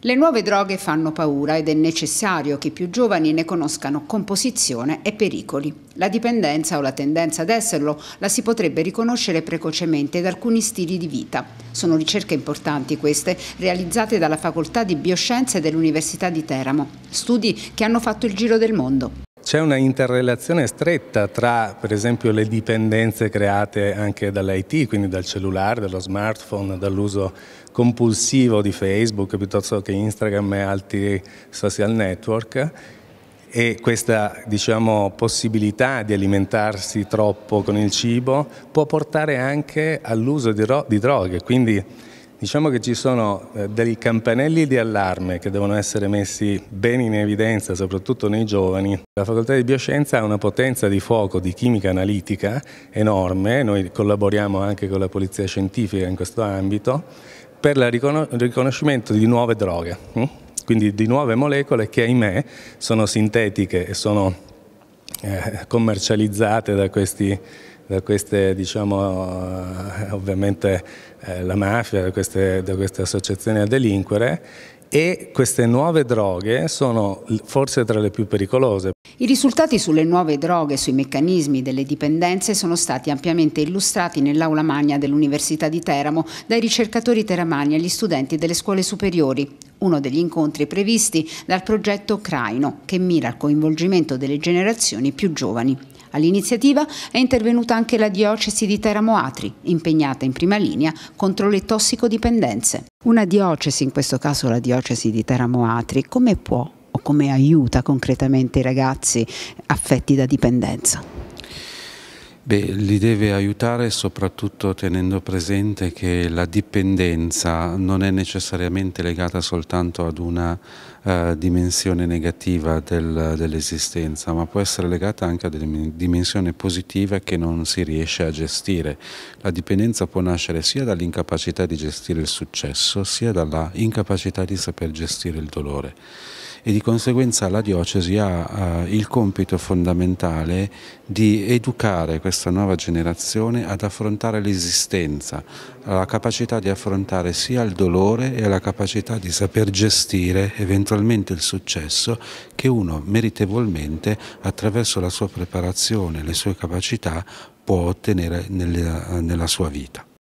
Le nuove droghe fanno paura ed è necessario che i più giovani ne conoscano composizione e pericoli. La dipendenza o la tendenza ad esserlo la si potrebbe riconoscere precocemente da alcuni stili di vita. Sono ricerche importanti queste, realizzate dalla Facoltà di Bioscienze dell'Università di Teramo, studi che hanno fatto il giro del mondo c'è una interrelazione stretta tra per esempio le dipendenze create anche dall'IT, quindi dal cellulare, dallo smartphone, dall'uso compulsivo di Facebook piuttosto che Instagram e altri social network e questa diciamo, possibilità di alimentarsi troppo con il cibo può portare anche all'uso di, di droghe, quindi Diciamo che ci sono eh, dei campanelli di allarme che devono essere messi ben in evidenza, soprattutto nei giovani. La facoltà di Bioscienza ha una potenza di fuoco di chimica analitica enorme, noi collaboriamo anche con la polizia scientifica in questo ambito, per il riconoscimento di nuove droghe, hm? quindi di nuove molecole che ahimè sono sintetiche e sono eh, commercializzate da questi da queste, diciamo, eh, ovviamente eh, la mafia, da queste, da queste associazioni a delinquere e queste nuove droghe sono forse tra le più pericolose. I risultati sulle nuove droghe e sui meccanismi delle dipendenze sono stati ampiamente illustrati nell'aula magna dell'Università di Teramo dai ricercatori teramani e gli studenti delle scuole superiori. Uno degli incontri previsti dal progetto Craino, che mira al coinvolgimento delle generazioni più giovani. All'iniziativa è intervenuta anche la diocesi di Teramo Atri, impegnata in prima linea contro le tossicodipendenze. Una diocesi, in questo caso la diocesi di Teramo Atri, come può o come aiuta concretamente i ragazzi affetti da dipendenza? Beh, li deve aiutare soprattutto tenendo presente che la dipendenza non è necessariamente legata soltanto ad una eh, dimensione negativa del, dell'esistenza, ma può essere legata anche ad una dimensione positiva che non si riesce a gestire. La dipendenza può nascere sia dall'incapacità di gestire il successo, sia dalla incapacità di saper gestire il dolore e di conseguenza la diocesi ha eh, il compito fondamentale di educare questa nuova generazione ad affrontare l'esistenza, alla capacità di affrontare sia il dolore e alla capacità di saper gestire eventualmente il successo che uno meritevolmente attraverso la sua preparazione, le sue capacità può ottenere nella, nella sua vita.